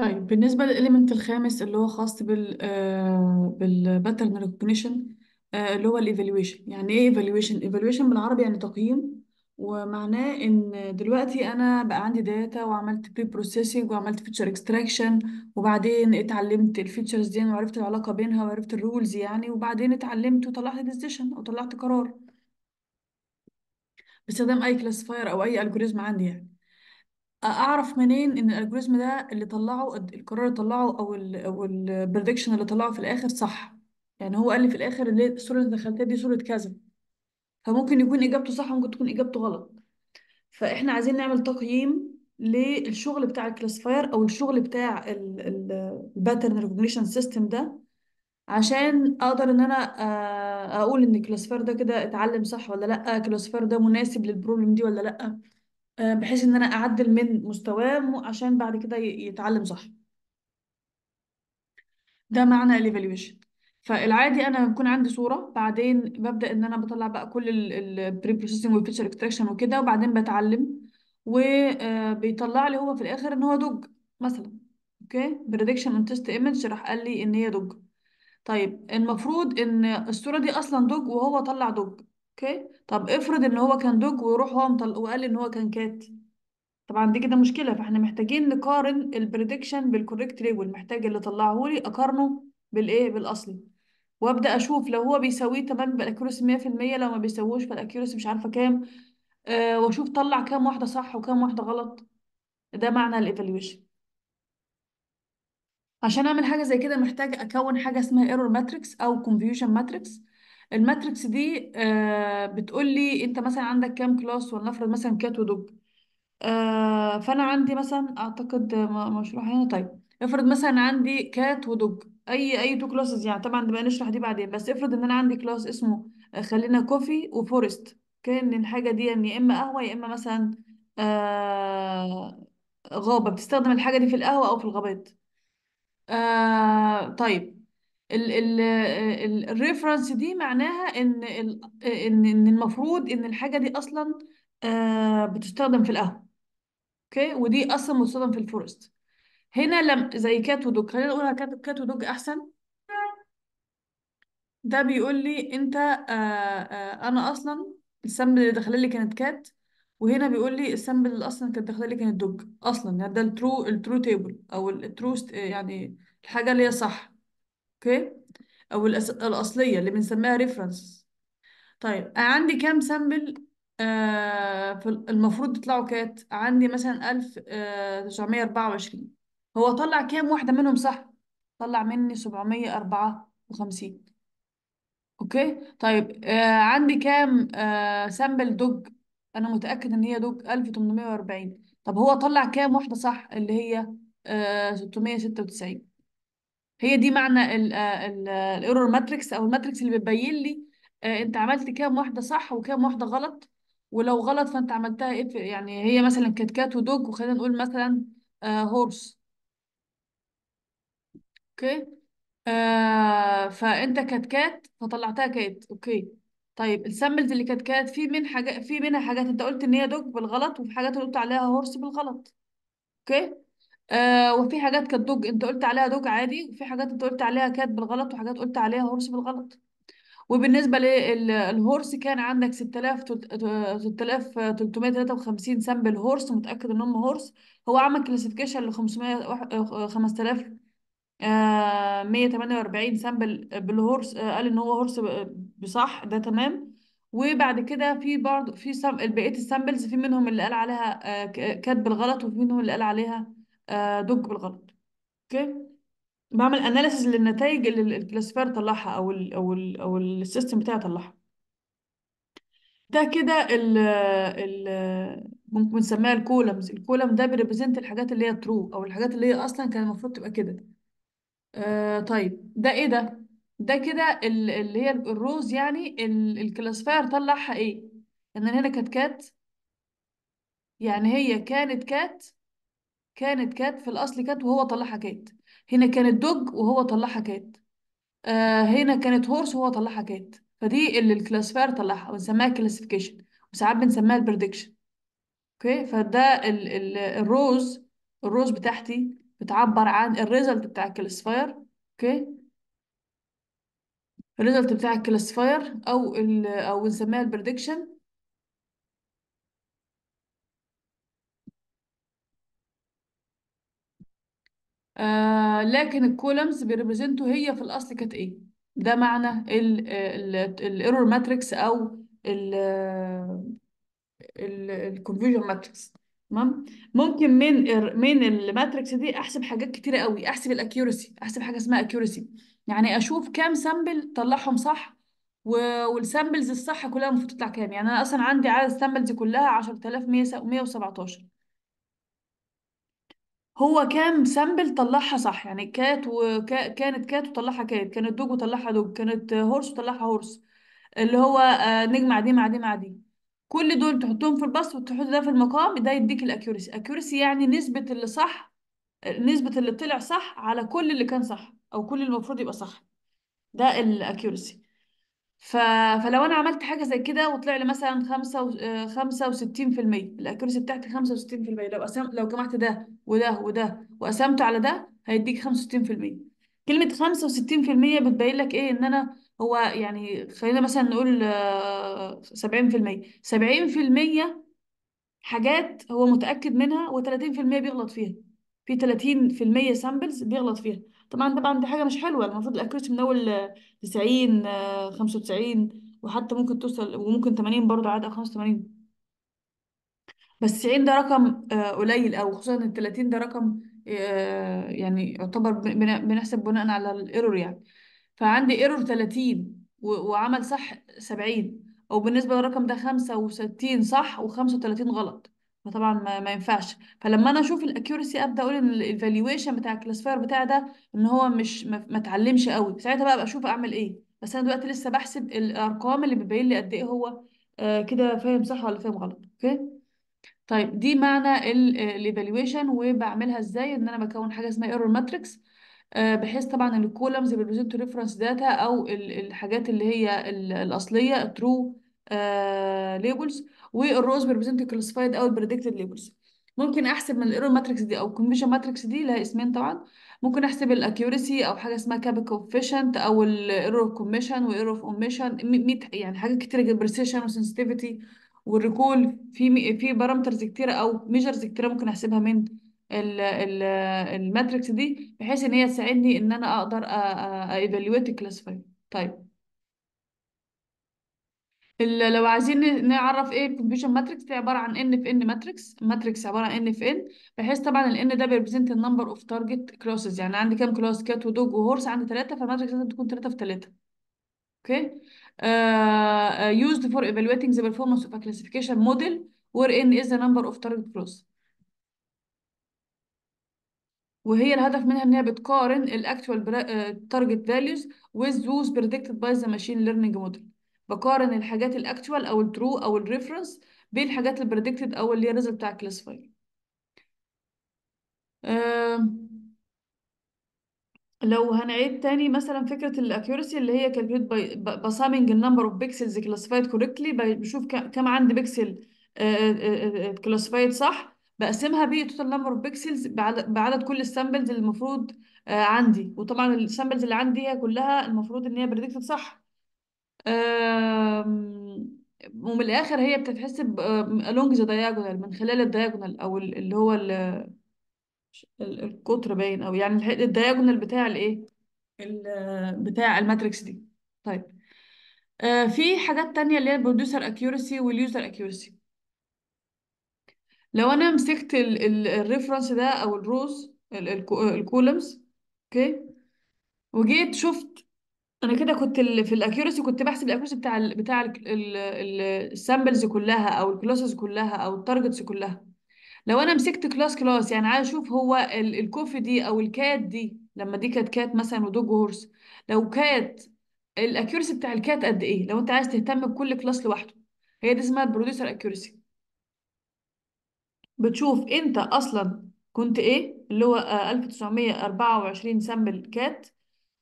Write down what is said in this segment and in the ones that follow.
طيب بالنسبة للإليمنت الخامس اللي هو خاص بال آه، بالباترن آه، ريكوجنيشن اللي هو الايفالويشن يعني ايه ايفالويشن ايفالويشن بالعربي يعني تقييم ومعناه ان دلوقتي انا بقى عندي داتا وعملت بري بروسيسنج وعملت فيتشر اكستراكشن وبعدين اتعلمت الفيتشرز دي وعرفت العلاقة بينها وعرفت الرولز يعني وبعدين اتعلمت وطلعت ديسيشن او طلعت قرار باستخدام اي كلاسيفاير او اي الجوريزم عندي يعني اعرف منين ان الالجوريزم ده اللي طلعه القرار اللي طلعه او الـ او البريدكشن اللي طلعه في الاخر صح يعني هو قال لي في الاخر اللي الصوره اللي دخلتها دي صوره كذا فممكن يكون اجابته صح وممكن تكون اجابته غلط فاحنا عايزين نعمل تقييم للشغل بتاع الكلاسيفاير او الشغل بتاع الباترن ريكوجنيشن سيستم ده عشان اقدر ان انا آه، اقول ان الكلاسيفاير ده كده اتعلم صح ولا لا الكلاسيفاير ده مناسب للبروبلم دي ولا لا آه، بحيث ان انا اعدل من مستواه عشان بعد كده يتعلم صح ده معنى الايفالويشن فالعادي انا بيكون عندي صوره بعدين ببدا ان انا بطلع بقى كل البري بروسيسنج والفيتشر اكستراكشن وكده وبعدين بتعلم وبيطلع آه، لي هو في الاخر ان هو دوج مثلا اوكي بريدكشن اون تيست ايمج راح قال لي ان هي دوج طيب المفروض ان الصوره دي اصلا دوج وهو طلع دوج اوكي طب افرض ان هو كان دوج ويروح هو مطل... وقال ان هو كان كات طبعا دي كده مشكله فاحنا محتاجين نقارن البريدكشن بالكوريكت ليبل محتاج اللي طلعه لي اقارنه بالايه بالاصلي وابدا اشوف لو هو بيساويه تمام يبقى الاكيورسي 100% لو ما بيساووش فالاكيورسي مش عارفه كام أه واشوف طلع كام واحده صح وكام واحده غلط ده معنى الايفالويشن عشان اعمل حاجه زي كده محتاج اكون حاجه اسمها ايرور ماتريكس او كونفيوجن ماتريكس الماتريكس دي آه، بتقول لي انت مثلا عندك كام كلاس ولنفرض مثلا كات ودوج آه، فانا عندي مثلا اعتقد مشروع هنا طيب افرض مثلا عندي كات ودوج اي اي تو كلاسز يعني طبعا نبقى نشرح دي بعدين بس افرض ان انا عندي كلاس اسمه آه، خلينا كوفي وفورست كان الحاجه دي يعني يا اما قهوه يا اما مثلا آه غابه بتستخدم الحاجه دي في القهوه او في الغابات آه طيب الريفرنس دي معناها ان ان ان المفروض ان الحاجه دي اصلا آه، بتستخدم في القهوه اوكي ودي اصلا بتستخدم في الفورست هنا لم زي كات ودوج خلينا نقولها كات ودوك ودوج احسن ده بيقول لي انت آه، آه، انا اصلا السم اللي داخله لي كانت كات وهنا بيقول لي السامبل اللي اصلا كانت داخله لي كانت دوج اصلا يعني ده الترو الترو تيبل او الترو يعني الحاجه اللي هي صح اوكي او الأس... الاصليه اللي بنسميها ريفرنس طيب عندي كام سامبل آه في المفروض يطلعوا كات عندي مثلا 1924 آه هو طلع كام واحده منهم صح طلع مني 754 اوكي طيب آه عندي كام آه سامبل دوج انا متاكد ان هي دوج 1840 طب هو طلع كام واحده صح اللي هي آه 696 هي دي معنى الايرور آه، ماتريكس آه، او الماتريكس اللي بتبين لي آه، انت عملت كام واحده صح وكام واحده غلط ولو غلط فانت عملتها ايه يعني هي مثلا كات كات ودوج وخلينا نقول مثلا هورس اوكي فانت كات كات فطلعتها كات اوكي طيب السامبلز اللي كانت كات في من حاجه في منها حاجات انت قلت ان هي دوج بالغلط وفي حاجات اللي قلت عليها هورس بالغلط اوكي آه، وفي حاجات كانت دوج انت قلت عليها دوج عادي وفي حاجات انت قلت عليها كات بالغلط وحاجات قلت عليها هورس بالغلط وبالنسبة للهورس كان عندك 6000 6353 سامبل هورس متأكد ان هم هورس هو عمل كلاسيفيكيشن ل 500 5000 آه 148 آه، سامبل بالهورس آه قال ان هو هورس بصح ده تمام وبعد كده في برضه في بقيه السامبلز في منهم اللي قال عليها آه كات بالغلط وفي منهم اللي قال عليها آه، دوج بالغلط اوكي بعمل اناليسز للنتائج اللي الكلاسيفاير طلعها او الـ او الـ او السيستم بتاعي طلعها ده كده ال ال ممكن نسميها الكولمز الكولم ده بيريبريزنت الحاجات اللي هي ترو او الحاجات اللي هي اصلا كان المفروض تبقى كده آه طيب ده ايه ده ده كده اللي هي الروز يعني الكلاسيفاير طلعها ايه ان هنا كانت كات يعني هي كانت كات كانت كات في الأصل كات وهو طلعها كات هنا كانت دوج وهو طلعها كات آه هنا كانت هورس وهو طلعها كات فدي اللي الكلاسيفاير طلعها بنسميها كلاسيفيكيشن وساعات بنسميها البريدكشن اوكي فده ال ال الروز الروز بتاعتي بتعبر عن الريزلت بتاع الكلاسيفاير اوكي الريزلت بتاع الكلاسيفاير او ال او بنسميها البريدكشن آه، لكن الكولمز بيريبريزنتوا هي في الاصل كانت ايه ده معنى الايرور ماتريكس او الكونفيوجن ماتريكس تمام ممكن من من الماتريكس دي احسب حاجات كتيره قوي احسب الاكيورسي احسب حاجه اسمها اكيورسي يعني اشوف كام سامبل طلعهم صح والسامبلز الصح كلها المفروض تطلع كام يعني انا اصلا عندي عدد السامبلز كلها 10117 هو كام سامبل طلعها صح يعني كات وكانت كات وطلعها كات كانت دوج وطلعها دوج كانت هورس وطلعها هورس اللي هو آه، نجم مع دي مع دي مع دي كل دول تحطهم في البسط وتحط ده في المقام ده يديك الاكيوريسي اكيورسي يعني نسبة اللي صح نسبة اللي طلع صح على كل اللي كان صح او كل اللي المفروض يبقى صح ده الاكيوريسي ف... فلو انا عملت حاجه زي كده وطلع لي مثلا 5 و... 65% آه، الاكيرسي بتاعتي 65% لو قسم لو جمعت ده وده وده وقسمته على ده هيديك 65% كلمه 65% بتبين لك ايه ان انا هو يعني خلينا مثلا نقول 70% آه، 70% حاجات هو متاكد منها و30% بيغلط فيها في 30% سامبلز بيغلط فيها طبعا طبعا دي حاجة مش حلوة المفروض الاكيوريسي من اول 90 95 آه، وحتى ممكن توصل وممكن 80 برضه عادي او 85 بس 90 ده رقم آه، قليل او خصوصا ال 30 ده رقم آه، يعني يعتبر بنحسب بناء على الايرور يعني فعندي ايرور 30 وعمل صح 70 او بالنسبة للرقم ده 65 صح و35 غلط فطبعا ما, ما ينفعش فلما انا اشوف الاكيورسي ابدا اقول ان الايفالويشن بتاع الكلاسيفاير بتاعي ده ان هو مش ما, اتعلمش قوي ساعتها بقى ابقى اشوف اعمل ايه بس انا دلوقتي لسه بحسب الارقام اللي بتبين لي قد ايه هو آه كده فاهم صح ولا فاهم غلط اوكي طيب دي معنى الايفالويشن وبعملها ازاي ان انا بكون حاجه اسمها ايرور آه، ماتريكس بحيث طبعا ان الكولمز بريزنت ريفرنس داتا او الحاجات اللي هي الاصليه ترو ليبلز آه، والروز بريزنت كلاسيفايد او البريدكتد ليبلز ممكن احسب من الايرور ماتريكس دي او الكونفيجن ماتريكس دي لها اسمين طبعا ممكن احسب الاكيورسي او حاجه اسمها كاب كوفيشنت او الايرور كوميشن وايرور اوف اوميشن يعني حاجات كتيره جدا بريسيشن وسنسيتيفيتي والريكول في في بارامترز كتيره او ميجرز كتيره ممكن احسبها من الماتريكس دي بحيث ان هي تساعدني ان انا اقدر ايفالويت الكلاسيفاير طيب لو عايزين نعرف ايه الكونفيوجن ماتريكس دي عباره عن ان في ان ماتريكس ماتريكس عباره عن ان في ان بحيث طبعا الان ده بيربريزنت النمبر اوف تارجت كلاسز يعني عندي كام كلاس كات ودوج وهورس عندي ثلاثه فالماتريكس لازم تكون ثلاثه في ثلاثه اوكي يوزد فور ايفالويتنج ذا بيرفورمانس اوف كلاسيفيكيشن موديل وير ان از ذا نمبر اوف تارجت كلاس وهي الهدف منها ان هي بتقارن الاكتوال تارجت فاليوز with those predicted by the machine learning model بقارن الحاجات الاكتوال او الترو او الريفرنس بين الحاجات البريدكتد او اللي هي الريزلت بتاع الكلاسيفاير لو هنعيد تاني مثلا فكره الاكيورسي اللي هي كالكوليت بسامينج النمبر اوف بيكسلز كلاسيفايد كوريكتلي بشوف كم عندي بيكسل كلاسيفايد آه، آه، آه، صح بقسمها توتال نمبر اوف بيكسلز بعدد كل السامبلز اللي المفروض عندي وطبعا السامبلز اللي عندي هي كلها المفروض ان هي بريدكتد صح ومن الاخر هي بتتحسب along the diagonal من خلال الدياجونال او اللي هو القطر باين او يعني الح- الدياجونال بتاع الايه بتاع الماتريكس دي طيب آه، في حاجات تانية اللي هي البروديوسر اكيورسي واليوزر اكيورسي لو انا مسكت الريفرنس ده او الروز الكولمز اوكي وجيت شفت انا كده كنت في الاكيورسي كنت بحسب الاكيورسي بتاع الـ بتاع السامبلز كلها او الكلاسز كلها او التارجتس كلها لو انا مسكت كلاس كلاس يعني عايز اشوف هو الكوفي دي او الكات دي لما دي كانت كات مثلا ودوج هورس لو كات الاكيورسي بتاع الكات قد ايه لو انت عايز تهتم بكل كلاس لوحده هي دي اسمها البروديوسر اكيورسي بتشوف انت اصلا كنت ايه اللي هو 1924 آه سامبل كات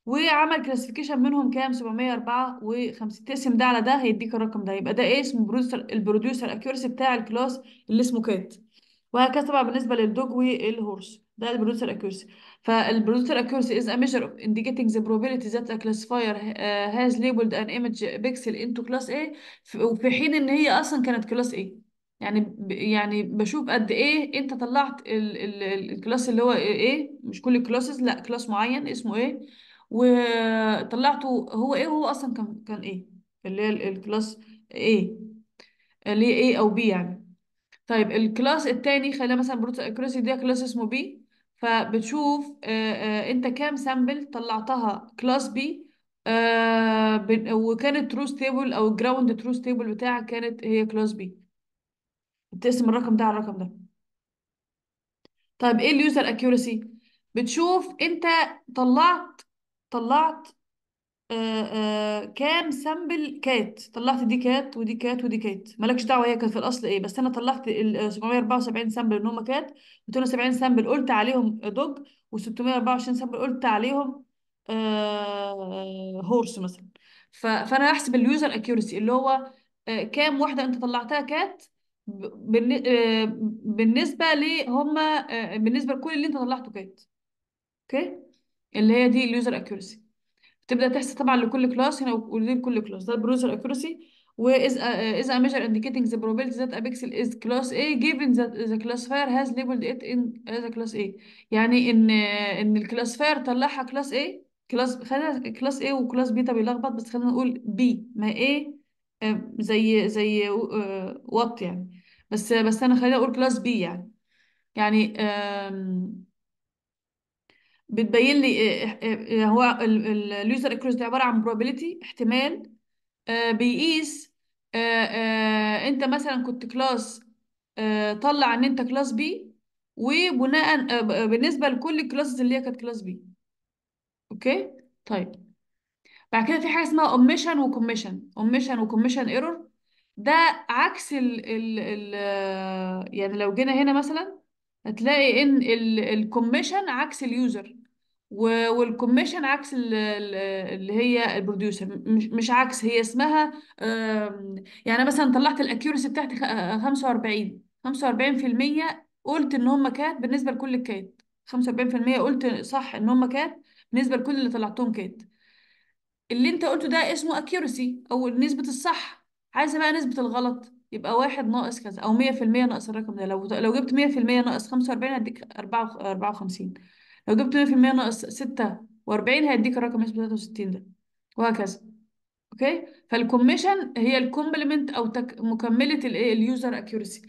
وعمل كلاسيفيكيشن منهم كام 754 تقسم ده على ده هيديك الرقم ده يبقى ده ايه اسمه البروديوسر اكيورسي بتاع الكلاس اللي اسمه كات وهكذا طبعا بالنسبه للدوج والهورس ده البروديوسر اكيورسي فالبروديوسر اكيورسي از ا ميجر اوف انديكيتنج ذا بروبابيلتي ذات ا كلاسيفاير هاز ليبلد ان ايمج بيكسل انتو كلاس A uh, وفي حين ان هي اصلا كانت كلاس A يعني يعني بشوف قد ايه انت طلعت الكلاس اللي هو ايه مش كل الكلاسز لا كلاس معين اسمه ايه وطلعته هو ايه هو اصلا كان كان ايه اللي هي الكلاس ايه اللي هي ايه او بي يعني طيب الكلاس الثاني خلينا مثلا بروت دي ده كلاس اسمه بي فبتشوف آه، آه، انت كام سامبل طلعتها كلاس بي آه، وكانت ترو ستيبل او الجراوند ترو ستيبل بتاعك كانت هي كلاس بي بتقسم الرقم ده على الرقم ده طيب ايه اليوزر اكيورسي بتشوف انت طلعت طلعت آه، آه، كام سامبل كات طلعت دي كات ودي كات ودي كات مالكش دعوه هي كانت في الاصل ايه بس انا طلعت ال 774 آه، سامبل ان هم كات 270 سامبل قلت عليهم دوج و624 سامبل قلت عليهم هورس مثلا فانا هحسب اليوزر اكيورسي اللي هو كام واحده انت طلعتها كات بالنسبه لهم بالنسبه لكل اللي انت طلعته كات اوكي اللي هي دي اليوزر اكيورسي بتبدا تحسب طبعا لكل كلاس هنا ودي لكل كلاس ده البروزر اكيورسي واز از ا ميجر انديكيتنج ذا بروبابيلتي ذات ا بيكسل از كلاس اي جيفن ذات ذا classifier has labeled it in as a كلاس اي يعني ان ان الكلاسيفاير طلعها كلاس اي كلاس خلينا كلاس اي وكلاس B طب بيلخبط بس خلينا نقول بي ما اي آه، زي زي آه، وات يعني بس بس انا خلينا اقول كلاس بي يعني يعني بتبين لي آه، آه، آه، هو اليوزر اكروس دي عباره عن probability احتمال بيقيس انت مثلا كنت كلاس طلع ان انت كلاس بي وبناء بالنسبه لكل الكلاسز اللي هي كانت كلاس بي اوكي طيب بعد كده في حاجه اسمها اوميشن وكوميشن اوميشن وكوميشن ايرور ده عكس ال ال ال يعني لو جينا هنا مثلا هتلاقي ان الكوميشن عكس اليوزر والكوميشن عكس اللي هي البروديوسر مش عكس هي اسمها يعني مثلا طلعت الاكيورسي بتاعتي 45 45% آه، قلت ان هم كات بالنسبه لكل الكات 45% قلت صح ان هم كات بالنسبه لكل اللي طلعتهم كات اللي انت قلته ده اسمه اكيورسي او نسبة الصح عايزة بقى نسبة الغلط يبقى واحد ناقص كذا او 100% ناقص الرقم ده لو لو جبت 100% ناقص 45 هديك 54 لو جبت 100% ناقص 46 هيديك الرقم اسمه 63 ده وهكذا اوكي فالكوميشن هي الكومبلمنت او تك... مكمله الايه اليوزر اكيورسي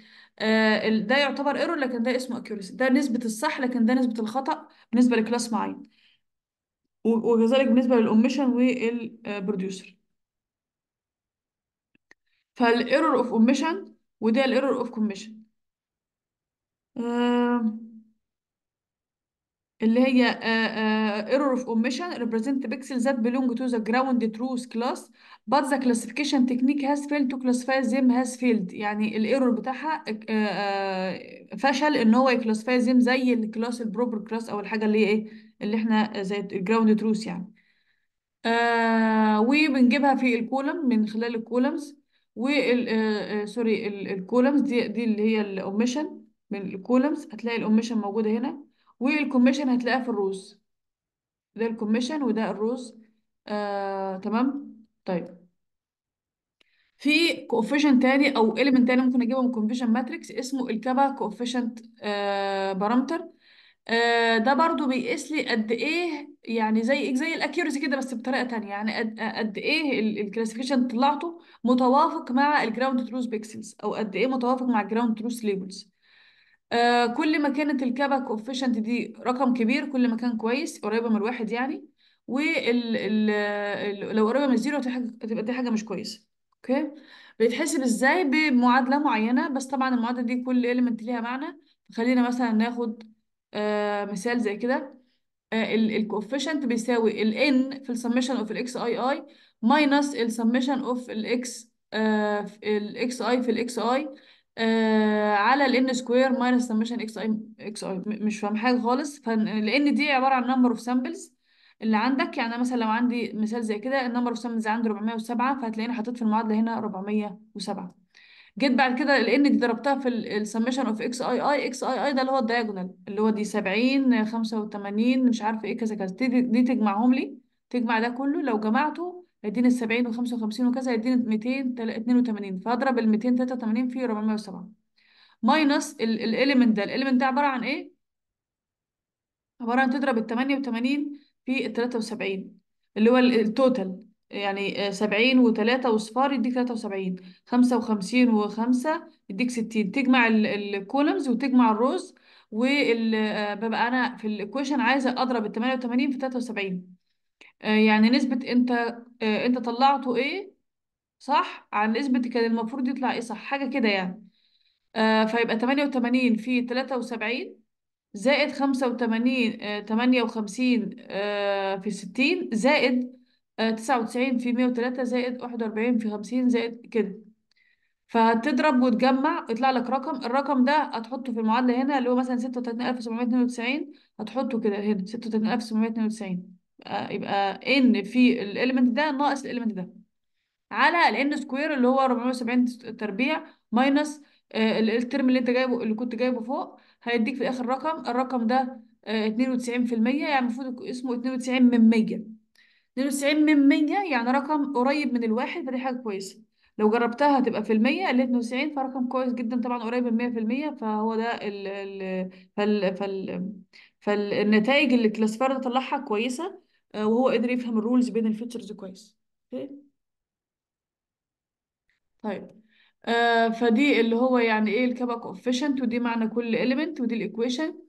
ده يعتبر ايرور لكن ده اسمه اكيورسي ده نسبه الصح لكن ده نسبه الخطا بالنسبه لكلاس معين وكذلك بالنسبه للاوميشن والبروديوسر فالايرور اوف اوميشن وده الايرور اوف كوميشن آه اللي هي ايرور اوف اوميشن ريبريزنت بيكسل ذات pixels تو ذا جراوند the كلاس بات ذا كلاسيفيكيشن تكنيك هاز فيلد تو كلاسيفاي زيم هاز فيلد يعني الايرور بتاعها آه، آه، فشل ان هو يكلاسيفاي زيم زي الكلاس البروبر كلاس او الحاجه اللي ايه اللي احنا زي الجراوند تروث يعني آه وبنجيبها في الكولم من خلال الكولمز وال سوري آه، الكولمز دي دي اللي هي الاوميشن من الكولمز هتلاقي الاوميشن موجوده هنا والكوميشن هتلاقيها في الروز ده الكوميشن وده الروز آه، تمام طيب في كوفيشن تاني او اليمنت تاني ممكن اجيبه من كونفيشن ماتريكس اسمه الكابا كوفيشنت بارامتر ده برضو بيقيس لي قد ايه يعني زي زي الاكيورسي كده بس بطريقه تانية يعني قد, ايه الكلاسيفيكيشن طلعته متوافق مع الجراوند تروث بيكسلز او قد ايه متوافق مع الجراوند تروث ليبلز آه، كل ما كانت الكابا كوفيشنت دي رقم كبير كل ما كان كويس قريبه من الواحد يعني وال ال... ال... لو قريبه من الزيرو هتبقى دي حاجه مش كويسه اوكي بيتحسب ازاي بمعادله معينه بس طبعا المعادله دي كل اليمنت ليها معنى خلينا مثلا ناخد آه مثال زي كده آه الكوفيشنت بيساوي ال n في السميشن اوف الاكس اي اي ماينس السميشن اوف الاكس الاكس اي في الاكس اي آه على n سكوير ماينس سمشن اكس اي اكس اي مش فاهم حاجه خالص فلان دي عباره عن نمبر اوف سامبلز اللي عندك يعني مثلا لو عندي مثال زي كده النمبر اوف سامبلز عندي 407 فهتلاقيني حطيت في المعادله هنا 407 جيت بعد كده لان دي ضربتها في السمشن اوف اكس اي اي اكس اي اي ده اللي هو الدايجونال اللي هو دي 70 85 مش عارفه ايه كذا كذا دي تجمعهم لي تجمع ده كله لو جمعته هيديني 70 و55 وكذا هيديني 282 فاضرب ال 283 في 407 ماينس الاليمنت ده الاليمنت ده عباره عن ايه؟ عباره عن تضرب ال 88 في ال 73 اللي هو التوتال يعني 70 آه، و3 وصفار يديك وسبعين 55 وخمسين وخمسة يديك 60 تجمع الكولمز وتجمع الروز وببقى آه، انا في الايكويشن عايزه اضرب ال 88 في 73 آه، يعني نسبة انت آه، انت طلعته ايه صح عن نسبة كان المفروض يطلع ايه صح حاجة كده يعني آه، فيبقى 88 في 73 زائد 85 آه، 58 آه، في 60 زائد آه، 99 في 103 زائد 41 في 50 زائد كده فهتضرب وتجمع يطلع لك رقم الرقم ده هتحطه في المعادلة هنا اللي هو مثلا 36792 هتحطه كده هنا 36792 آه، يبقى, ان في الاليمنت ده ناقص الاليمنت ده على الان سكوير اللي هو 470 تربيع ماينس آه، الترم اللي انت جايبه اللي كنت جايبه فوق هيديك في الاخر رقم الرقم ده 92% آه، يعني المفروض اسمه 92 من 100 92 من 100 يعني رقم قريب من الواحد فدي حاجه كويسه لو جربتها هتبقى في المية اللي 92 فرقم كويس جدا طبعا قريب من 100% فهو ده ال ال فال فال فالنتائج اللي كلاسفير طلعها كويسه آه، وهو قدر يفهم الرولز بين الفيتشرز كويس اوكي طيب آه فدي اللي هو يعني ايه الكابا كوفيشنت ودي معنى كل اليمنت ودي الايكويشن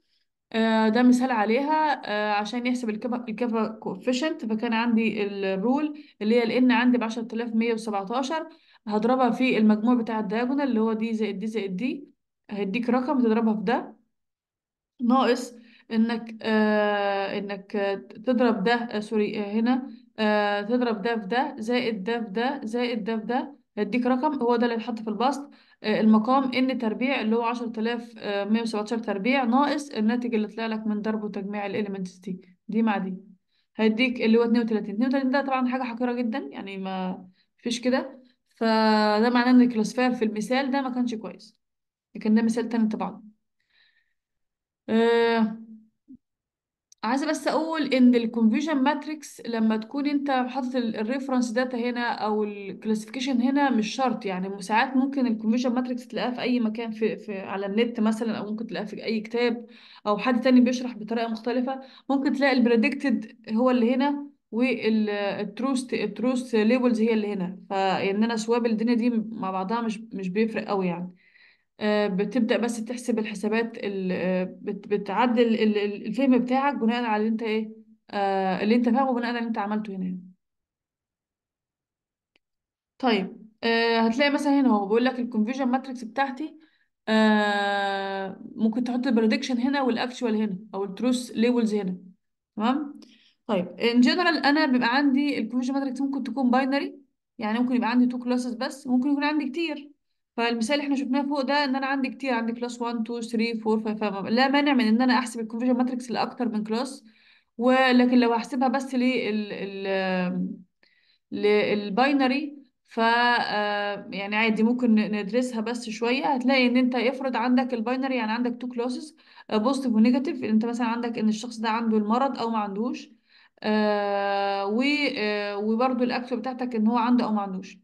آه ده مثال عليها آه عشان يحسب الكابا الكابا كوفيشنت فكان عندي الرول اللي هي الان عندي ب 10117 هضربها في المجموع بتاع الدياجونال اللي هو دي زائد دي زائد دي هيديك رقم تضربها في ده ناقص انك آه انك تضرب ده سوري هنا آه تضرب ده في ده زائد ده في ده زائد ده في ده هيديك رقم هو ده اللي يتحط في البسط آه المقام ان تربيع اللي هو 10117 آه، تربيع ناقص الناتج اللي طلع لك من ضرب وتجميع الاليمنتس دي دي مع دي هيديك اللي هو 32 32 ده طبعا حاجه حقيره جدا يعني ما فيش كده فده معناه ان الكلاسفير في المثال ده ما كانش كويس لكن ده مثال تاني طبعا آه عايزه بس اقول ان الكونفيجن ماتريكس لما تكون انت حاطط الريفرنس داتا هنا او الكلاسيفيكيشن هنا مش شرط يعني ساعات ممكن الكونفيجن ماتريكس تلاقيها في اي مكان في, في على النت مثلا او ممكن تلاقيها في اي كتاب او حد تاني بيشرح بطريقه مختلفه ممكن تلاقي البريدكتد هو اللي هنا والتروست التروست ليبلز هي اللي هنا فان انا سواب الدنيا دي مع بعضها مش مش بيفرق قوي يعني آه، بتبدأ بس تحسب الحسابات ال- آه، بتعدل الفهم بتاعك بناء على اللي انت ايه آه، اللي انت فاهمه بناء على اللي انت عملته هنا طيب هتلاقي مثلا هنا هو بيقول لك الكونفيجن ماتريكس بتاعتي ممكن تحط البريدكشن هنا والاكشوال هنا او التروس ليبلز هنا تمام طيب ان جنرال انا بيبقى عندي الكونفيجن ماتريكس ممكن تكون باينري يعني ممكن يبقى عندي تو كلاسز بس ممكن يكون عندي كتير فالمثال اللي احنا شفناه فوق ده ان انا عندي كتير عندي كلاس 1 2 3 4 5 5 لا مانع من ان انا احسب الكونفيجن ماتريكس لاكتر من كلاس ولكن لو هحسبها بس لل للباينري ف آه، يعني عادي ممكن ندرسها بس شويه هتلاقي ان انت افرض عندك الباينري يعني عندك تو كلاسز بوزيتيف ونيجاتيف انت مثلا عندك ان الشخص ده عنده المرض او ما عندوش آه, آه، وبرده الاكتو بتاعتك ان هو عنده او ما عندوش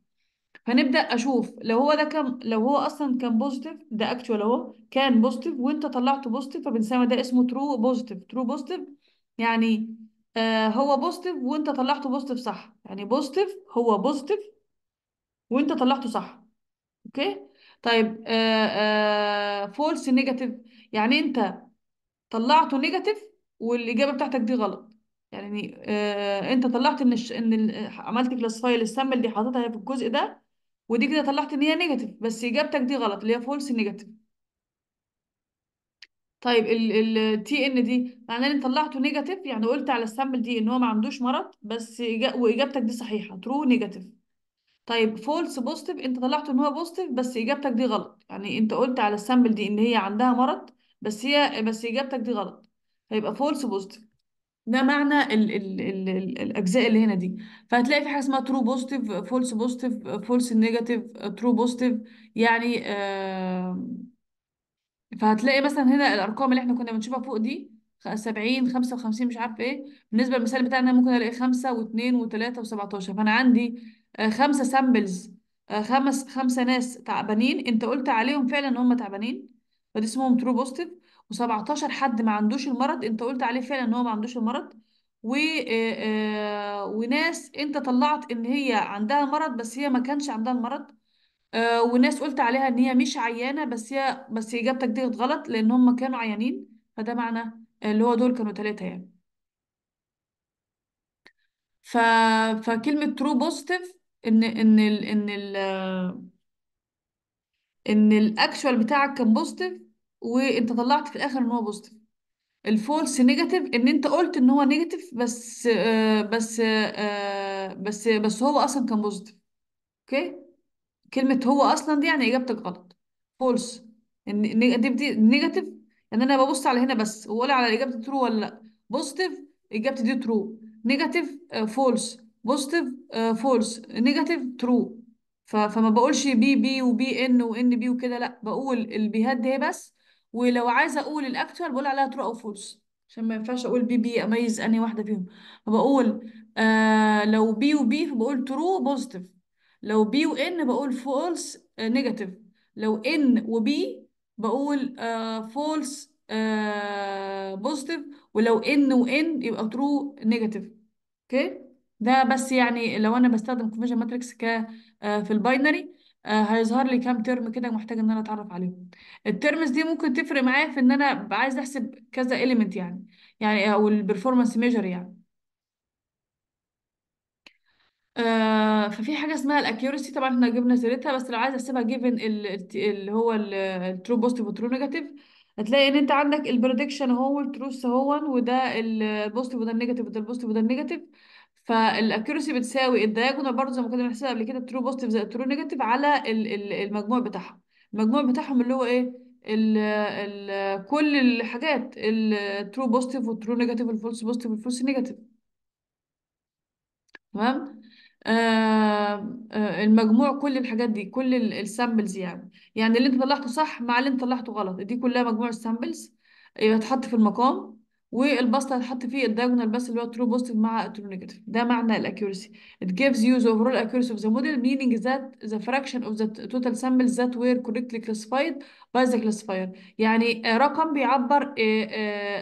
هنبدا اشوف لو هو ده كان لو هو اصلا كان بوزيتيف ده اكتوال اهو كان بوزيتيف وانت طلعته بوزيتيف فبنسمي ده اسمه ترو بوزيتيف ترو بوزيتيف يعني آه هو بوزيتيف وانت طلعته بوزيتيف صح يعني بوزيتيف هو بوزيتيف وانت طلعته صح اوكي طيب فولس آه، نيجاتيف آه، يعني انت طلعته نيجاتيف والاجابه بتاعتك دي غلط يعني آه انت طلعت ان ان عملت كلاسفاي للسم اللي حاططها في الجزء ده ودي كده طلعت ان هي نيجاتيف بس اجابتك دي غلط اللي هي فولس نيجاتيف طيب تي ان دي معناه ان طلعته نيجاتيف يعني قلت على السامبل دي ان هو ما عندوش مرض بس واجابتك دي صحيحه ترو نيجاتيف طيب فولس بوزيتيف انت طلعته ان هو بوزيتيف بس اجابتك دي غلط يعني انت قلت على السامبل دي ان هي عندها مرض بس هي بس اجابتك دي غلط هيبقى فولس بوزيتيف ده معنى الـ الـ الـ الـ الاجزاء اللي هنا دي فهتلاقي في حاجه اسمها ترو بوزيتيف فولس بوزيتيف فولس نيجاتيف ترو بوزيتيف يعني آه، فهتلاقي مثلا هنا الارقام اللي احنا كنا بنشوفها فوق دي 70 55 مش عارف ايه بالنسبه للمثال بتاعنا ممكن الاقي 5 و2 و3 و17 فانا عندي آه، خمسه سامبلز آه، خمس خمسه ناس تعبانين انت قلت عليهم فعلا ان هم تعبانين فدي اسمهم ترو بوزيتيف و17 حد ما عندوش المرض انت قلت عليه فعلا ان هو ما عندوش المرض و آه، آه، وناس انت طلعت ان هي عندها مرض بس هي ما كانش عندها المرض آه، وناس قلت عليها ان هي مش عيانه بس هي بس اجابتك دي غلط لان هم كانوا عيانين فده معنى اللي هو دول كانوا ثلاثه يعني ف... فكلمه ترو بوزيتيف ان ان ال... ان ال... ان الاكشوال بتاعك كان بوزيتيف وانت طلعت في الاخر ان هو بوزيتيف الفولس نيجاتيف ان انت قلت ان هو نيجاتيف بس آه بس آه بس بس هو اصلا كان بوزيتيف اوكي كلمه هو اصلا دي يعني اجابتك غلط فولس النيجاتيف دي نيجاتيف يعني ان انا ببص على هنا بس واقول على اجابتي ترو ولا لا بوزيتيف اجابتي دي ترو نيجاتيف فولس بوزيتيف فولس نيجاتيف ترو فما بقولش بي بي وبي ان وان بي وكده لا بقول البيهات دي بس ولو عايزه اقول الاكتوال بقول عليها ترو او فولس عشان ما ينفعش اقول بي بي اميز اني واحده فيهم فبقول آه لو بي وبي فبقول ترو بوزيتيف لو بي وان بقول فولس نيجاتيف آه، لو ان وبي بقول فولس آه، بوزيتيف آه، ولو ان وان يبقى ترو نيجاتيف اوكي ده بس يعني لو انا بستخدم كونفيجن ماتريكس ك في الباينري آه، هيظهر لي كام ترم كده محتاج ان انا اتعرف عليهم الترمز دي ممكن تفرق معايا في ان انا أبقى عايز احسب كذا اليمنت يعني يعني او البرفورمانس ميجر يعني آه، ففي حاجه اسمها الاكيورسي طبعا احنا جبنا سيرتها بس لو عايز احسبها جيفن اللي هو الترو بوزيتيف والترو نيجاتيف هتلاقي ان انت عندك البريدكشن هو التروث هو وده البوزيتيف وده النيجاتيف وده البوزيتيف وده النيجاتيف فالاكيورسي بتساوي الدايجونال برضه زي ما كنا بنحسبها قبل كده ترو بوزيتيف زائد ترو نيجاتيف على المجموع بتاعهم المجموع بتاعهم اللي هو ايه الـ الـ كل الحاجات الترو بوزيتيف والترو نيجاتيف والفولس بوزيتيف والفولس نيجاتيف تمام آه،, آه المجموع كل الحاجات دي كل السامبلز يعني يعني اللي انت طلعته صح مع اللي انت طلعته غلط دي كلها مجموع السامبلز يبقى تحط في المقام والباستا اللي هتحط فيه الدايجونال بس اللي هو ترو بوزيتيف مع ترو نيجاتيف ده معنى الاكيورسي it gives you the overall accuracy of the model meaning that the fraction of the total samples that were correctly classified by the classifier يعني رقم بيعبر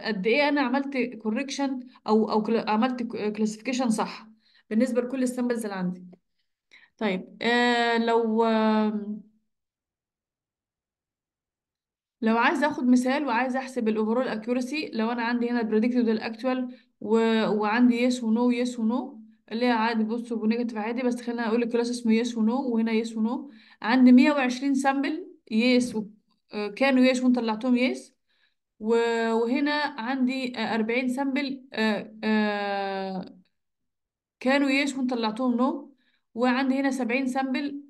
قد ايه انا عملت correction او او عملت classification صح بالنسبه لكل السامبلز اللي عندي طيب لو لو عايز اخد مثال وعايز احسب الاوفرول اكيورسي لو انا عندي هنا البريدكتد الاكتوال و... وعندي يس ونو يس ونو اللي هي عادي بوست ونيجاتيف عادي بس خلينا اقول الكلاس اسمه يس ونو وهنا يس ونو عندي 120 سامبل يس و... آه، كانوا يس وانت طلعتهم يس وهنا عندي 40 آه، سامبل آه، كانوا يس وانت طلعتهم نو وعندي هنا 70 سامبل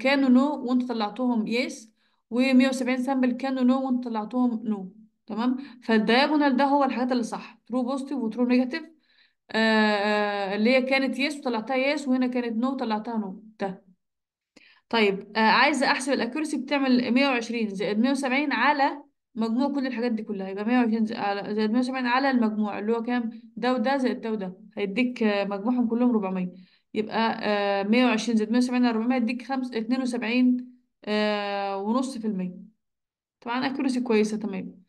كانوا نو وانت طلعتهم يس و170 سامبل كانوا نو وانت طلعتهم نو تمام فالدياجونال ده هو الحاجات اللي صح ترو بوزيتيف وترو نيجاتيف اللي هي كانت يس وطلعتها يس وهنا كانت نو وطلعتها نو ده طيب آه عايزه احسب الاكيورسي بتعمل 120 زائد 170 على مجموع كل الحاجات دي كلها يبقى 120 زائد 170 على المجموع اللي هو كام ده وده زائد ده وده هيديك آه، مجموعهم كلهم 400 يبقى آه 120 زائد 170 على 400 يديك 72 آه، ونص في المية طبعا أكيوريسي كويسة تمام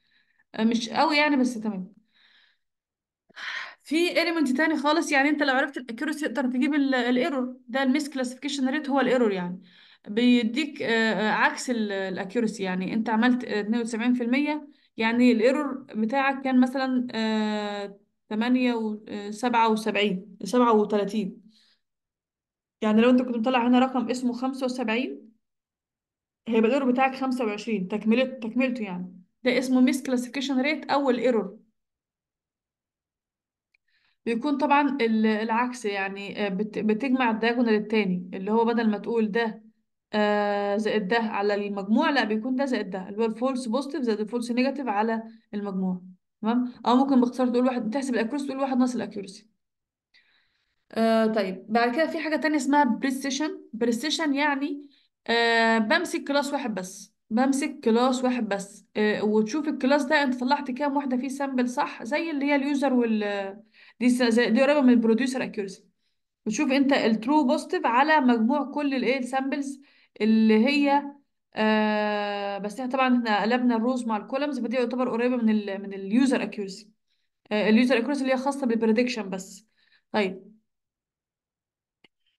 آه، مش قوي يعني بس تمام في اليمنت تاني خالص يعني انت لو عرفت الاكيورسي تقدر تجيب الايرور ده الميس كلاسيفيكيشن ريت هو الايرور يعني بيديك آه، عكس الاكيورسي يعني انت عملت 72% يعني الايرور بتاعك كان مثلا 8 و 77 37 يعني لو انت كنت مطلع هنا رقم اسمه 75 هيبقى الايرور بتاعك 25 تكملته تكملته يعني ده اسمه ميس كلاسيفيكيشن ريت او الايرور بيكون طبعا العكس يعني آه، بتجمع الدايجونال الثاني اللي هو بدل ما تقول ده آه، زائد ده على المجموع لا بيكون ده زائد ده اللي هو الفولس بوزيتيف زائد الفولس نيجاتيف على المجموع تمام او ممكن باختصار تقول واحد تحسب الاكيورسي تقول واحد ناقص الاكيورسي آه طيب بعد كده في حاجه تانية اسمها بريسيشن بريسيشن يعني أه بمسك كلاس واحد بس بمسك كلاس واحد بس أه وتشوف الكلاس ده انت طلعت كام واحده فيه سامبل صح زي اللي هي اليوزر وال دي س- زي- دي قريبه من البروديوسر اكيورسي وتشوف انت الترو بوزيتيف على مجموع كل الايه السامبلز اللي هي آه بس احنا طبعا احنا قلبنا الروز مع الكولمز فدي يعتبر قريبه من ال من اليوزر اكيورسي آه، اليوزر اكيورسي اللي هي خاصه بالبريدكشن بس طيب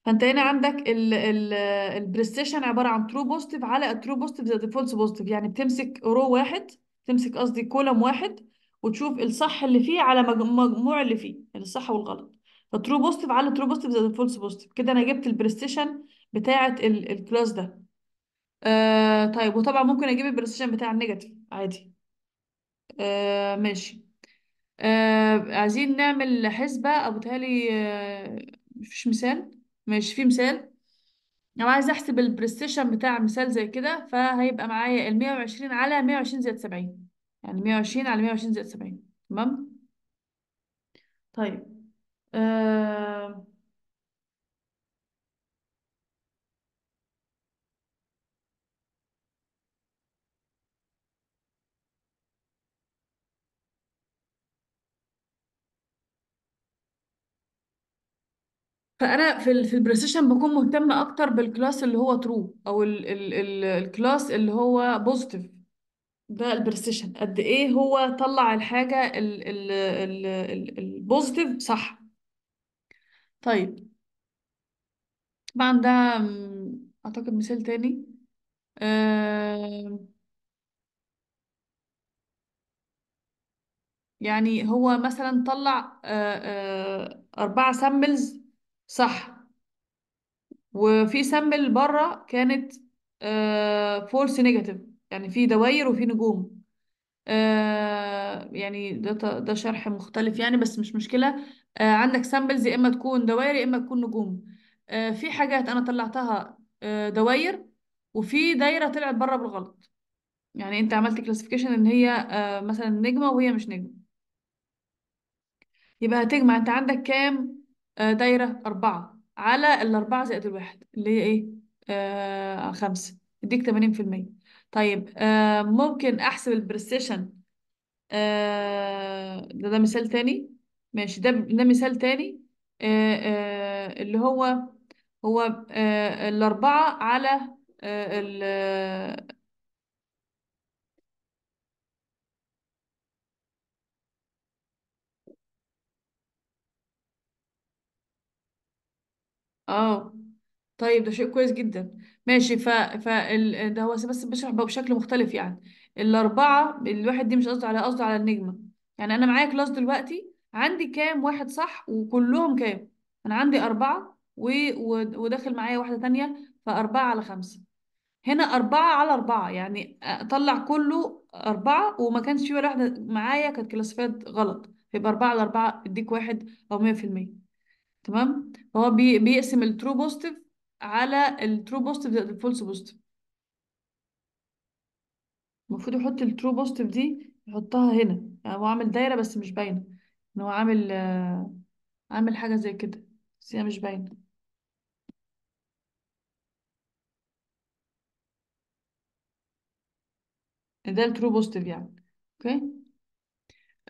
فانت هنا عندك البريستيشن عباره عن ترو بوزيتيف على ترو بوزيتيف زائد فولس بوزيتيف يعني بتمسك رو واحد تمسك قصدي كولم واحد وتشوف الصح اللي فيه على مجموع اللي فيه يعني الصح والغلط فترو بوزيتيف على ترو بوزيتيف زائد فولس بوزيتيف كده انا جبت البريستيشن بتاعه الكلاس ده آه طيب وطبعا ممكن اجيب البريستيشن بتاع النيجاتيف عادي آه ماشي آه عايزين نعمل حسبه ابو تهالي آه مفيش مثال ماشي في مثال لو عايز احسب البريستيشن بتاع مثال زي كده فهيبقى معايا ال 120 على 120 زائد 70 يعني 120 على 120 زائد 70 تمام طيب آه... فانا في الـ في البريسيشن بكون مهتمه اكتر بالكلاس اللي هو ترو او الـ الـ الـ الكلاس اللي هو بوزيتيف ده البريسيشن قد ايه هو طلع الحاجه البوزيتيف صح طيب طبعا ده اعتقد مثال تاني آه، يعني هو مثلا طلع آه، آه، أربعة سامبلز صح وفي سامبل بره كانت فولس آه، نيجاتيف يعني في دواير وفي نجوم آه، يعني ده ده شرح مختلف يعني بس مش مشكلة آه، عندك سامبلز يا إما تكون دوائر يا إما تكون نجوم في حاجات أنا طلعتها دواير وفي دايرة طلعت بره بالغلط يعني أنت عملت كلاسيفيكيشن إن هي مثلا نجمة وهي مش نجمة يبقى هتجمع أنت عندك كام آه، دايرة أربعة على الأربعة زائد الواحد اللي هي إيه؟ آه خمسة يديك تمانين في المية طيب آه ممكن أحسب البريسيشن آه ده ده مثال تاني ماشي ده ده مثال تاني آه آه اللي هو هو آه الأربعة على آه اه طيب ده شيء كويس جدا ماشي ف... ف ال... ده هو بس بشرح بقى بشكل مختلف يعني الأربعة الواحد دي مش قصده على قصده على النجمة يعني أنا معايا كلاس دلوقتي عندي كام واحد صح وكلهم كام أنا عندي أربعة و... و... وداخل معايا واحدة تانية فأربعة على خمسة هنا أربعة على أربعة يعني أطلع كله أربعة وما كانش في ولا واحدة معايا كانت كلاسيفيات غلط يبقى أربعة على أربعة أديك واحد أو مية في المية تمام هو بي بيقسم الترو بوزيتيف على الترو بوزيتيف زائد الفولس بوزيتيف المفروض يحط الترو بوزيتيف دي يحطها هنا يعني هو عامل دايره بس مش باينه ان هو عامل عامل حاجه زي كده بس هي مش باينه ده الترو بوزيتيف يعني اوكي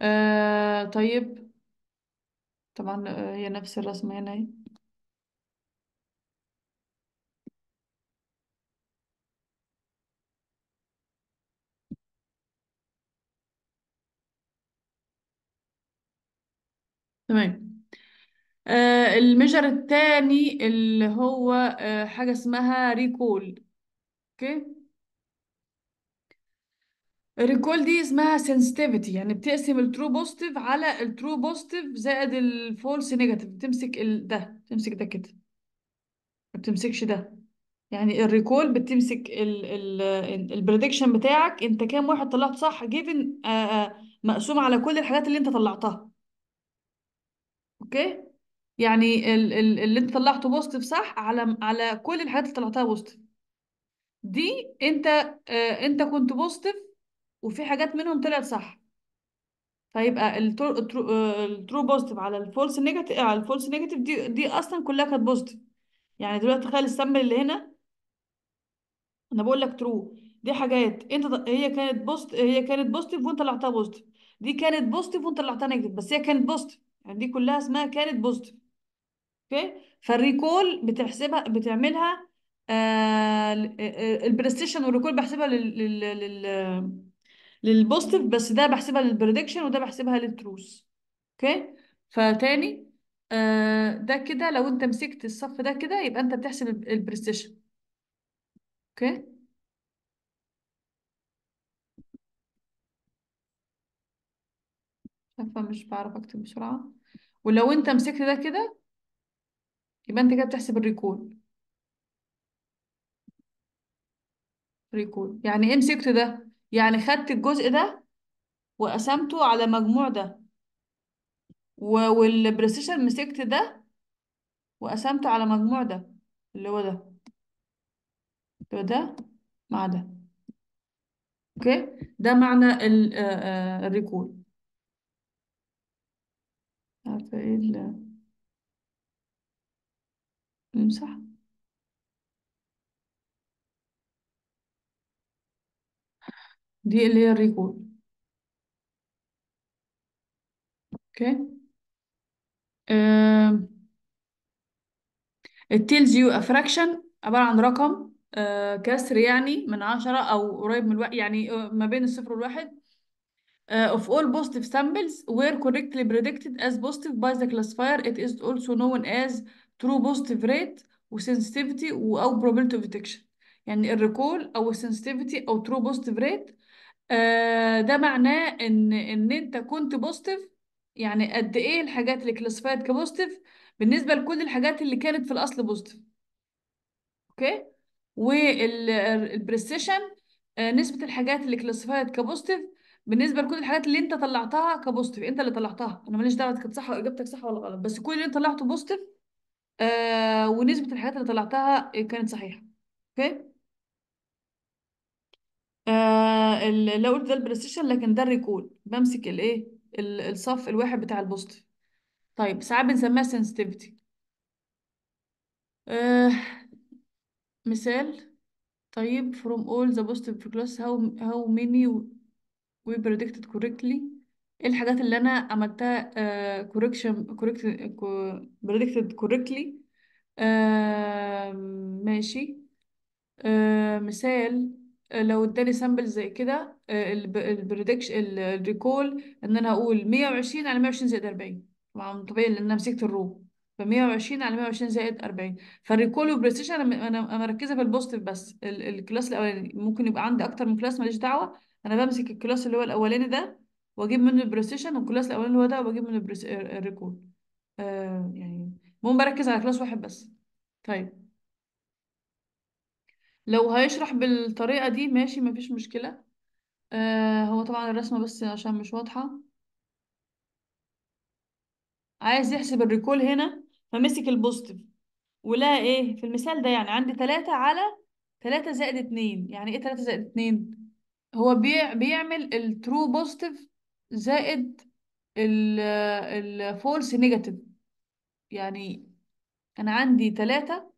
آه طيب طبعا آه، هي نفس الرسمة هنا اهي تمام آه الميجر الثاني اللي هو آه حاجة اسمها ريكول اوكي الريكول دي اسمها sensitivity يعني بتقسم الترو بوزيتيف على الترو بوزيتيف زائد الفولس نيجاتيف بتمسك ال... ده بتمسك ده كده ما بتمسكش ده يعني الريكول بتمسك البريدكشن بتاعك انت كام واحد طلعت صح جيفن مقسوم على كل الحاجات اللي انت طلعتها اوكي يعني ال ال اللي انت طلعته بوزيتيف صح على على كل الحاجات اللي طلعتها بوزيتيف دي انت آه انت كنت بوزيتيف وفي حاجات منهم طلعت صح فيبقى الترو بوزيتيف آه، على الفولس نيجاتيف على الفولس نيجاتيف دي دي اصلا كلها كانت بوزيتيف يعني دلوقتي تخيل السامبل اللي هنا انا بقول لك ترو دي حاجات انت هي كانت بوست هي كانت بوزيتيف وانت طلعتها بوزيتيف دي كانت بوزيتيف وانت طلعتها نيجاتيف بس هي كانت بوزيتيف يعني دي كلها اسمها كانت بوزيتيف اوكي فالريكول بتحسبها بتعملها آه, آه،, آه، البريستيشن والريكول بحسبها لل, لل... لل... للبوزيتيف بس ده بحسبها للبريدكشن وده بحسبها للتروث اوكي فتاني آه ده كده لو انت مسكت الصف ده كده يبقى انت بتحسب البريسيشن اوكي مش بعرف اكتب بسرعه ولو انت مسكت ده كده يبقى انت كده بتحسب الريكول ريكول يعني ايه مسكت ده يعني خدت الجزء ده وقسمته على مجموع ده والبريسيشن مسكت ده وقسمته على مجموع ده اللي هو ده اللي هو ده مع ده اوكي ده معنى آه، آه، الريكول عارفه ايه ال- امسح دي اللي هي الريكول اوكي ااا it tells you a fraction عبارة عن رقم آه كسر يعني من عشرة أو قريب من الواحد يعني ما بين الصفر والواحد uh, of all positive samples were correctly predicted as positive by the classifier it is also known as true positive rate وsensitivity أو probability of detection يعني الريكول أو sensitivity أو true positive rate آه، ده معناه ان ان انت كنت بوزيتيف يعني قد ايه الحاجات اللي كلاسيفايد كبوزيتيف بالنسبه لكل الحاجات اللي كانت في الاصل بوزيتيف اوكي والبريسيشن آه، نسبه الحاجات اللي كلاسيفايد كبوزيتيف بالنسبه لكل الحاجات اللي انت طلعتها كبوزيتيف انت اللي طلعتها انا ماليش دعوه كانت صح اجابتك صح ولا غلط بس كل اللي انت طلعته بوزيتيف آه ونسبه الحاجات اللي طلعتها كانت صحيحه اوكي آه لو قلت ده البلاي ستيشن لكن ده الريكول بمسك الايه الصف الواحد بتاع البوست طيب ساعات بنسميها سنسيتيفيتي آه مثال طيب from all the positive في class how how many we predicted correctly ايه الحاجات اللي انا عملتها uh, correction correct predicted correctly uh, ماشي uh, مثال آه، لو اداني سامبل زي كده البريدكشن آه، الريكول ان انا اقول 120 على 120 زائد 40 طبيعي لان انا مسكت الرو ف 120 على 120 زائد 40 فالريكول والبريسيشن انا انا مركزه في البوزيتيف بس الكلاس الاولاني ممكن يبقى عندي اكتر من كلاس ماليش دعوه انا بمسك الكلاس اللي هو الاولاني ده واجيب منه البريسيشن والكلاس الاولاني اللي هو ده واجيب منه الريكول آه،, آه يعني المهم بركز على كلاس واحد بس طيب لو هيشرح بالطريقة دي ماشي مفيش مشكلة آه هو طبعا الرسمة بس عشان مش واضحة عايز يحسب الريكول هنا فمسك البوزيتيف ولقى ايه في المثال ده يعني عندي تلاتة على تلاتة زائد اتنين يعني ايه تلاتة زائد اتنين هو بيع بيعمل الترو بوزيتيف زائد الفولس نيجاتيف يعني انا عندي تلاتة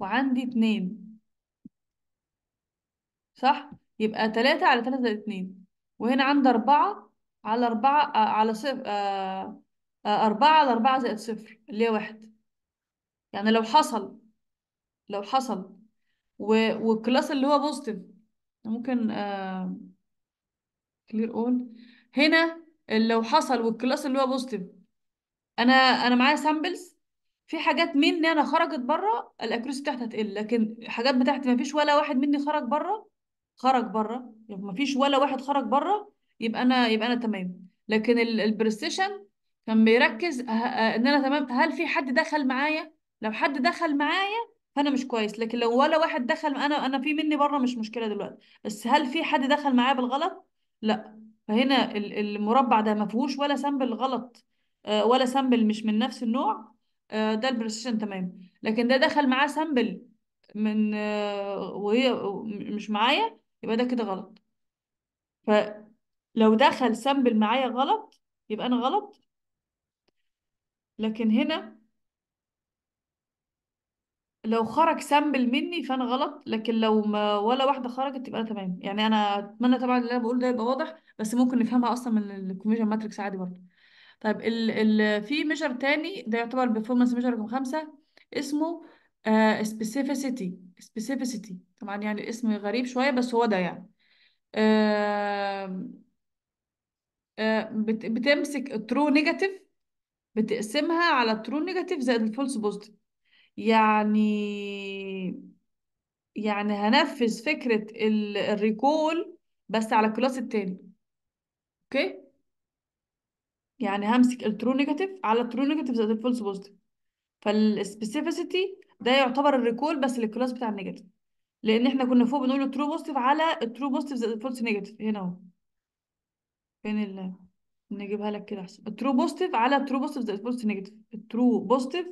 وعندي اتنين صح يبقى تلاتة على تلاتة زائد اتنين وهنا عندي أربعة على أربعة آه، على صفر آه، آه، أربعة على أربعة زائد صفر اللي هي واحد يعني لو حصل لو حصل والكلاس اللي هو بوزيتيف ممكن كلير اول هنا لو حصل والكلاس اللي هو بوزيتيف انا انا معايا سامبلز في حاجات مني انا خرجت بره الاكروسي بتاعتي هتقل لكن حاجات بتاعتي ما فيش ولا واحد مني خرج بره خرج بره ما فيش ولا واحد خرج بره يبقى انا يبقى انا تمام لكن البرستيشن كان بيركز أه، أه، ان انا تمام هل في حد دخل معايا لو حد دخل معايا فانا مش كويس لكن لو ولا واحد دخل انا انا في مني بره مش مشكله دلوقتي بس هل في حد دخل معايا بالغلط لا فهنا المربع ده ما فيهوش ولا سامبل غلط أه، ولا سامبل مش من نفس النوع ده البرستيشن تمام لكن ده دخل معاه سامبل من وهي مش معايا يبقى ده كده غلط فلو دخل سامبل معايا غلط يبقى أنا غلط لكن هنا لو خرج سامبل مني فانا غلط لكن لو ما ولا واحده خرجت يبقى انا تمام يعني انا اتمنى طبعا اللي انا بقول ده يبقى واضح بس ممكن نفهمها اصلا من الكوميشن ماتريكس عادي برضه طيب ال ال في ميجر تاني ده يعتبر بيرفورمانس ميجر رقم خمسة اسمه سبيسيفيسيتي آه، specificity طبعا يعني الاسم غريب شوية بس هو ده يعني بتمسك الترو نيجاتيف بتقسمها على الترو نيجاتيف زائد الفولس بوزيتيف يعني يعني هنفذ فكرة الريكول بس على الكلاس التاني اوكي يعني همسك الترو نيجاتيف على الترو نيجاتيف زائد الفولس بوزيتيف فالسبيسيفيسيتي ده يعتبر الريكول بس للكلاس بتاع النيجاتيف لان احنا كنا فوق بنقول ترو بوزيتيف على الترو بوزيتيف زائد الفولس نيجاتيف هنا اهو فين ال نجيبها لك كده احسن الترو بوزيتيف على الترو بوزيتيف زائد الفولس نيجاتيف الترو بوزيتيف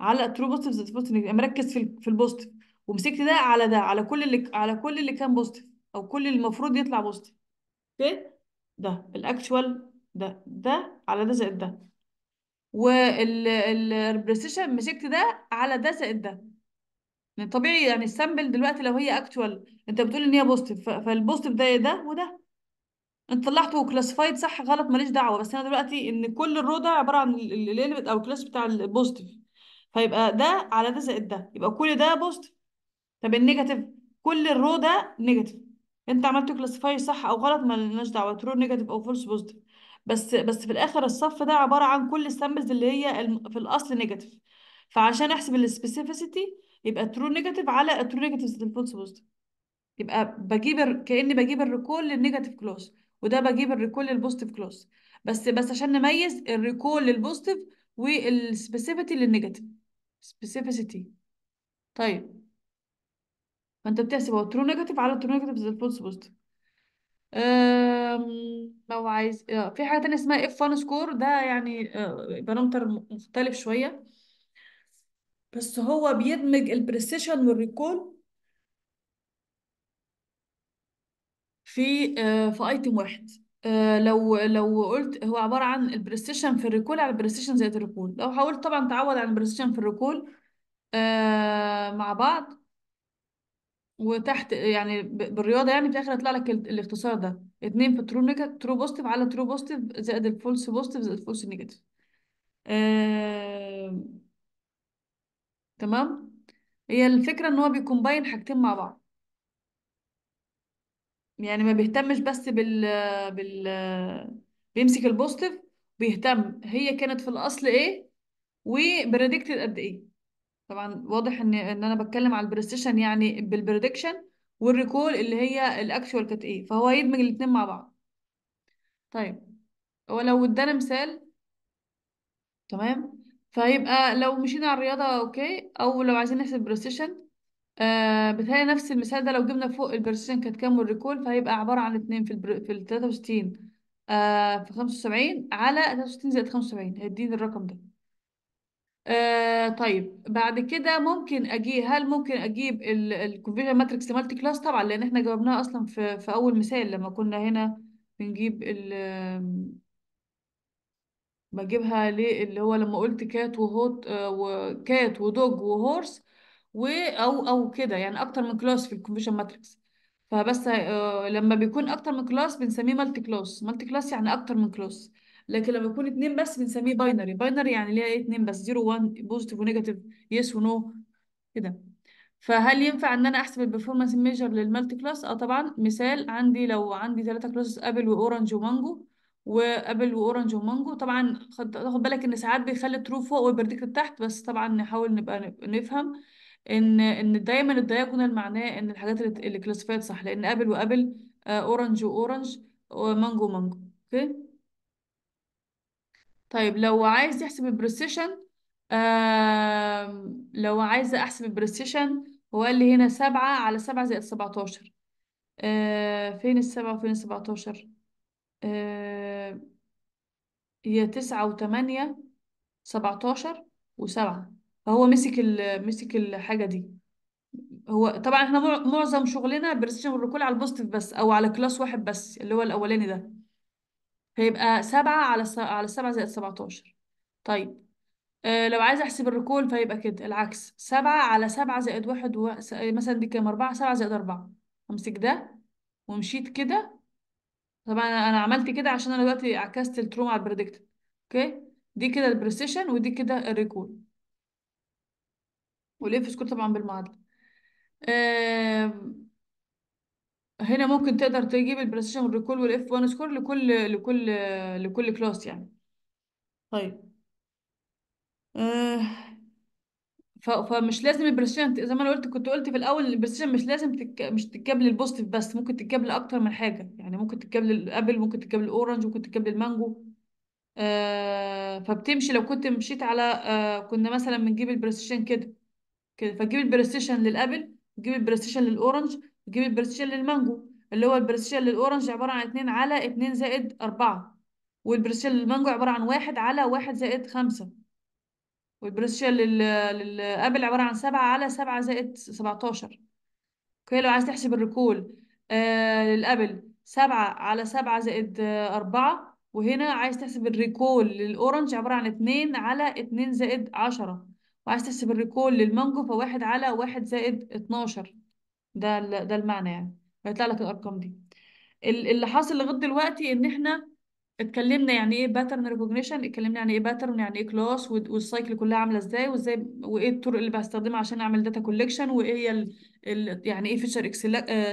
على الترو بوزيتيف زائد الفولس نيجاتيف مركز في في البوزيتيف ومسكت ده على ده على كل اللي على كل اللي كان بوزيتيف او كل اللي المفروض يطلع بوزيتيف اوكي ده الاكشوال ده ده على ده زائد ده والبريسيشن مسكت ده على ده زائد ده يعني طبيعي يعني السامبل دلوقتي لو هي اكتوال انت بتقول ان هي بوزيتيف فالبوزيتيف ده ده وده انت طلعته كلاسيفايد صح غلط ماليش دعوه بس انا دلوقتي ان كل الرو ده عباره عن الاليمنت او الكلاس بتاع البوزيتيف فيبقى ده على ده زائد ده يبقى كل ده بوزيتيف طب النيجاتيف كل الرو ده نيجاتيف انت عملته كلاسيفاي صح او غلط مالناش دعوه ترو نيجاتيف او فولس بوزيتيف بس بس في الاخر الصف ده عباره عن كل السامبلز اللي هي في الاصل نيجاتيف فعشان احسب السبيسيفيسيتي يبقى ترو نيجاتيف على ترو نيجاتيف فولس بوزيتيف يبقى بجيب ال... كاني بجيب الريكول للنيجاتيف كلوز وده بجيب الريكول للبوزيتيف كلوز بس بس عشان نميز الريكول للبوزيتيف والسبيسيفيتي للنيجاتيف سبيسيفيسيتي طيب فانت بتحسب هو ترو نيجاتيف على ترو نيجاتيف فولس بوزيتيف لو عايز آه، في حاجة تانية اسمها اف 1 سكور ده يعني آه، بارامتر مختلف شوية بس هو بيدمج البريسيشن والريكول في آه، في ايتم واحد لو لو قلت هو عبارة عن البريسيشن في الريكول على البريسيشن زائد الريكول لو حاولت طبعا تعوض عن البريسيشن في الريكول مع بعض وتحت يعني بالرياضه يعني في الاخر هيطلع لك الاختصار ده اتنين في ترو نيجاتيف ترو بوزيتيف على ترو بوزيتيف زائد الفولس بوزيتيف زائد الفولس نيجاتيف آه... تمام هي الفكره ان هو بيكومباين حاجتين مع بعض يعني ما بيهتمش بس بال بال بيمسك البوزيتيف بيهتم هي كانت في الاصل ايه وبريدكتد قد ايه طبعا واضح ان ان انا بتكلم على البريستيشن يعني بالبريدكشن والريكول اللي هي الاكشوال كانت ايه فهو هيدمج الاثنين مع بعض طيب هو لو ادانا مثال تمام فهيبقى لو مشينا على الرياضه اوكي او لو عايزين نحسب البريستيشن آه بتهيألي نفس المثال ده لو جبنا فوق البريستيشن كانت كام والريكول فهيبقى عباره عن اتنين في البر... في ال 63 آه في 75 على 63 زائد 75 هيديني الرقم ده آه طيب بعد كده ممكن اجي هل ممكن اجيب الكونفيجن ماتريكس لمالتي كلاس طبعا لان احنا جاوبناها اصلا في في اول مثال لما كنا هنا بنجيب ال بجيبها ليه اللي هو لما قلت كات وهوت وكات ودوج وهورس و او او كده يعني اكتر من كلاس في الكونفيجن ماتريكس فبس آه، لما بيكون اكتر من كلاس بنسميه مالتي كلاس مالتي كلاس يعني اكتر من كلاس لكن لما يكون اتنين بس بنسميه باينري باينري يعني ليها ايه اتنين بس زيرو وان بوزيتيف ونيجاتيف يس ونو كده فهل ينفع ان انا احسب البرفورمانس ميجر للمالتي كلاس اه طبعا مثال عندي لو عندي ثلاثة كلاسز ابل واورنج ومانجو وابل واورنج ومانجو طبعا خد تاخد بالك ان ساعات بيخلي ترو فوق ويبردكت تحت بس طبعا نحاول نبقى نفهم ان ان دايما الدايجونال معناه ان الحاجات اللي كلاسيفايد صح لان ابل وابل اورنج واورنج ومانجو مانجو اوكي طيب لو عايز يحسب البروسيشن آه لو عايزة أحسب البروسيشن هو قال لي هنا سبعة على سبعة زائد سبعتاشر آه فين السبعة وفين السبعتاشر آه هي تسعة وتمانية سبعتاشر وسبعة فهو مسك مسك الحاجة دي هو طبعا احنا معظم شغلنا بريسيشن والركول على البوستف بس او على كلاس واحد بس اللي هو الاولاني ده فيبقى سبعة على س... على سبعة زائد سبعتاشر طيب آه لو عايز أحسب الركول فيبقى كده العكس سبعة على سبعة زائد واحد و... س... مثلا دي كام أربعة سبعة زائد أربعة أمسك ده ومشيت كده طبعا أنا عملت كده عشان أنا دلوقتي عكست التروم على البريدكت أوكي دي كده البريسيشن ودي كده الريكول والإف سكور طبعا بالمعادلة آه هنا ممكن تقدر تجيب البريسيشن والريكول والاف 1 سكور لكل لكل لكل كلاس يعني طيب آه، ف- فمش لازم البريسيشن زي ما انا قلت كنت قلت في الاول إن البريسيشن مش لازم تك... مش تتكابل للبوستيف بس ممكن تتكابل اكتر من حاجه يعني ممكن تتكابل الابل ممكن تتكابل الاورنج ممكن تتكابل المانجو آه فبتمشي لو كنت مشيت على آه كنا مثلا بنجيب البريسيشن كده كده فتجيب البلاي للابل تجيب البلاي للاورنج بتجيب البرسيشن للمانجو اللي هو البرسيشن للاورنج عباره عن 2 على 2 زائد 4 والبرسيشن للمانجو عباره عن 1 على 1 زائد 5 والبرسيشن للابل عباره عن 7 على 7 زائد 17 اوكي لو عايز تحسب الركول آه للابل 7 على 7 زائد 4 آه، وهنا عايز تحسب الريكول للاورنج عباره عن 2 على 2 زائد 10 وعايز تحسب الريكول للمانجو فواحد على واحد زائد اتناشر ده ده المعنى يعني هيطلع لك الارقام دي اللي حاصل لغايه دلوقتي ان احنا اتكلمنا يعني ايه باترن ريكوجنيشن اتكلمنا يعني ايه باترن يعني ايه كلاس والسايكل كلها عامله ازاي وازاي وايه الطرق اللي بستخدمها عشان اعمل داتا كولكشن وايه هي ال... ال... يعني ايه فيتشر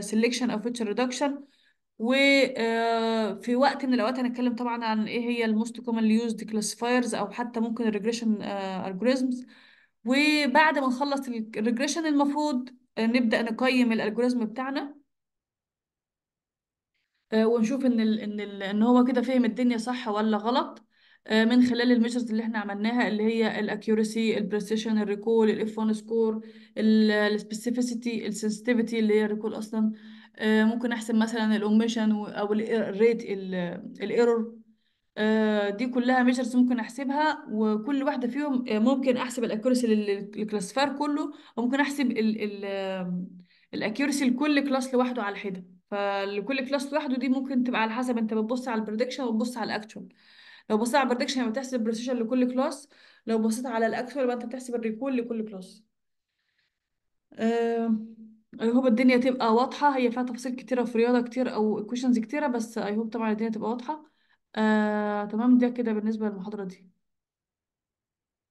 سيلكشن آه، او فيتشر ريدكشن وفي وقت من الاوقات هنتكلم طبعا عن ايه هي الموست كومنلي يوزد كلاسيفايرز او حتى ممكن الريجريشن الجوريزمز آه، وبعد ما نخلص الريجريشن المفروض آه، نبدأ نقيم الالجوريزم بتاعنا آه، ونشوف ان الـ ان الـ ان هو كده فهم الدنيا صح ولا غلط آه، من خلال الميجرز اللي احنا عملناها اللي هي الاكيورسي البريسيشن الريكول الاف 1 سكور السبيسيفيسيتي السنسيتيفيتي اللي هي الريكول اصلا ممكن احسب مثلا الاوميشن او الريت الايرور آه، دي كلها ميجرز ممكن احسبها وكل واحده فيهم آه، ممكن احسب الاكيورسي للكلاسيفاير كله وممكن احسب الاكيورسي لكل كلاس لوحده على حده فلكل كلاس لوحده دي ممكن تبقى على حسب انت بتبص على البريدكشن وبتبص على الاكتشوال لو بصيت على البريدكشن يبقى بتحسب البريسيشن لكل كلاس لو بصيت على الاكتشوال يبقى انت بتحسب الريكول لكل كلاس اي هوب الدنيا تبقى واضحه هي فيها تفاصيل كتيره في رياضه كتير او كويشنز كتيره بس اي هوب طبعا الدنيا تبقى واضحه آه، تمام ده كده بالنسبة للمحاضرة دي